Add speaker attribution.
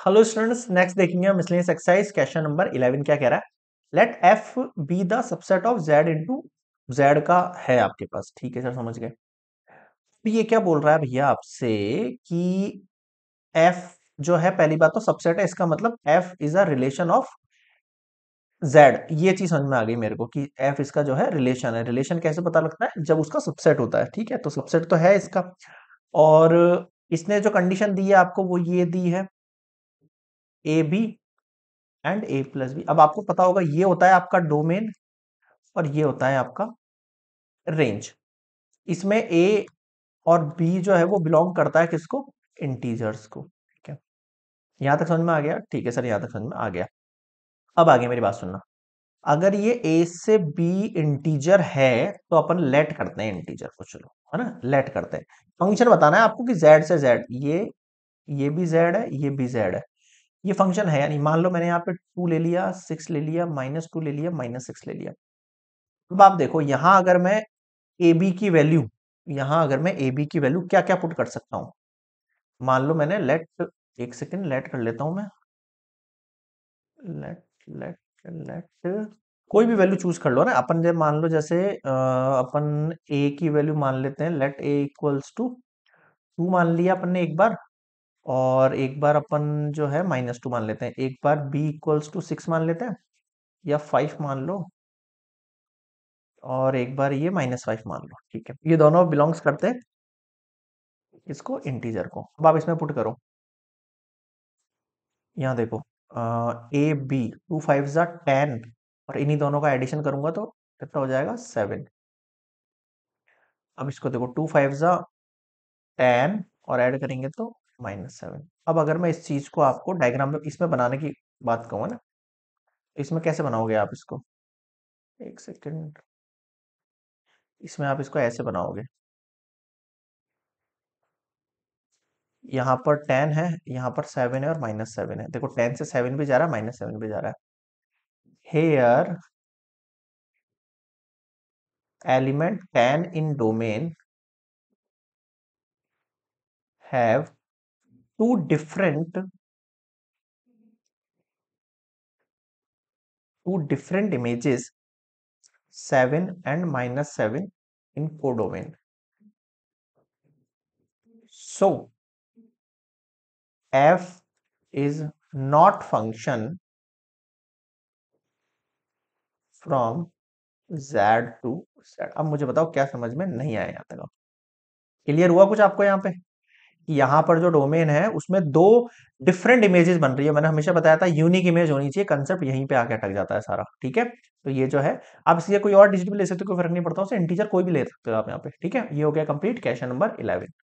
Speaker 1: hello students next देखेंगे हम इसलिए एक्सरसाइज क्वेश्चन नंबर 11 क्या कह रहा है let F be the subset of Z into Z का है आपके पास ठीक है सर समझ गए तो ये क्या बोल रहा है भैया आपसे कि एफ जो है पहली बात तो सबसेट है इसका मतलब F is a relation of Z ये चीज समझ में आ गई मेरे को कि एफ इसका जो है रिलेशन है रिलेशन कैसे पता लगता है जब उसका सबसेट होता है ठीक है तो सबसेट तो है इसका और इसने जो कंडीशन दी है आपको वो ये दी है A B and A plus B अब आपको पता होगा ये होता है आपका डोमेन और ये होता है आपका रेंज इसमें ए और बी जो है वो बिलोंग करता है किसको इंटीजर्स को ठीक है यहां तक समझ में आ गया ठीक है सर यहां तक समझ में आ गया अब आगे मेरी बात सुनना अगर ये ए से बी इंटीजर है तो अपन लेट करते हैं इंटीजर को चलो है ना लेट करते हैं फंक्शन बताना है आपको कि जेड से जेड ये ये भी जेड है ये भी जेड है ये फंक्शन है यानी मान लो मैंने यहाँ पे टू ले लिया सिक्स ले लिया माइनस टू ले लिया माइनस सिक्स ले लिया अब आप देखो यहां अगर मैं ए बी की वैल्यू यहां अगर मैं ए बी की वैल्यू क्या क्या पुट कर सकता हूं मान लो मैंने लेट एक सेकेंड लेट कर लेता हूं मैं लेट लेट लेट कोई भी वैल्यू चूज कर लो ना अपन जब मान लो जैसे अपन ए की वैल्यू मान लेते हैं let A equals to two मान लिया अपन ने एक बार और एक बार अपन जो है माइनस टू मान लेते हैं एक बार बी इक्वल्स टू सिक्स मान लेते हैं या फाइव मान लो और एक बार ये माइनस फाइव मान लो ठीक है ये दोनों बिलोंग्स करते हैं इसको इंटीजर को अब आप इसमें पुट करो यहाँ देखो ए बी टू फाइव ज़ा टेन और इन्हीं दोनों का एडिशन करूंगा तो कितना हो जाएगा सेवन अब इसको देखो टू फाइव ज़ा टेन और ऐड करेंगे तो माइनस सेवन अब अगर मैं इस चीज को आपको डायग्राम में इसमें बनाने की बात कहूँ ना इसमें कैसे बनाओगे आप इसको एक सेकेंड इसमें आप इसको ऐसे बनाओगे यहाँ पर टेन है यहाँ पर सेवन है और माइनस सेवन है देखो टेन से सेवन भी जा रहा है माइनस सेवन भी जा रहा है here element ten in domain have two different two different images 7 and minus 7 in codomain so f is not function from Z to Z अब मुझे बताओ क्या समझ में नहीं आया यहाँ तक क्लियर हुआ कुछ आपको यहाँ पे यहां पर जो डोमेन है उसमें दो डिफरेंट इमेजेस बन रही है मैंने हमेशा बताया था यूनिक इमेज होनी चाहिए कंसेप्ट यहीं पे आके अटक जाता है सारा ठीक है तो ये जो है आप इसलिए कोई और डिजिट भी ले सकते हो कोई फर्क नहीं पड़ता उसे इंटीजर कोई भी ले सकते हो आप यहाँ पे ठीक है ये हो गया कंप्लीट क्वेश्चन नंबर इलेवन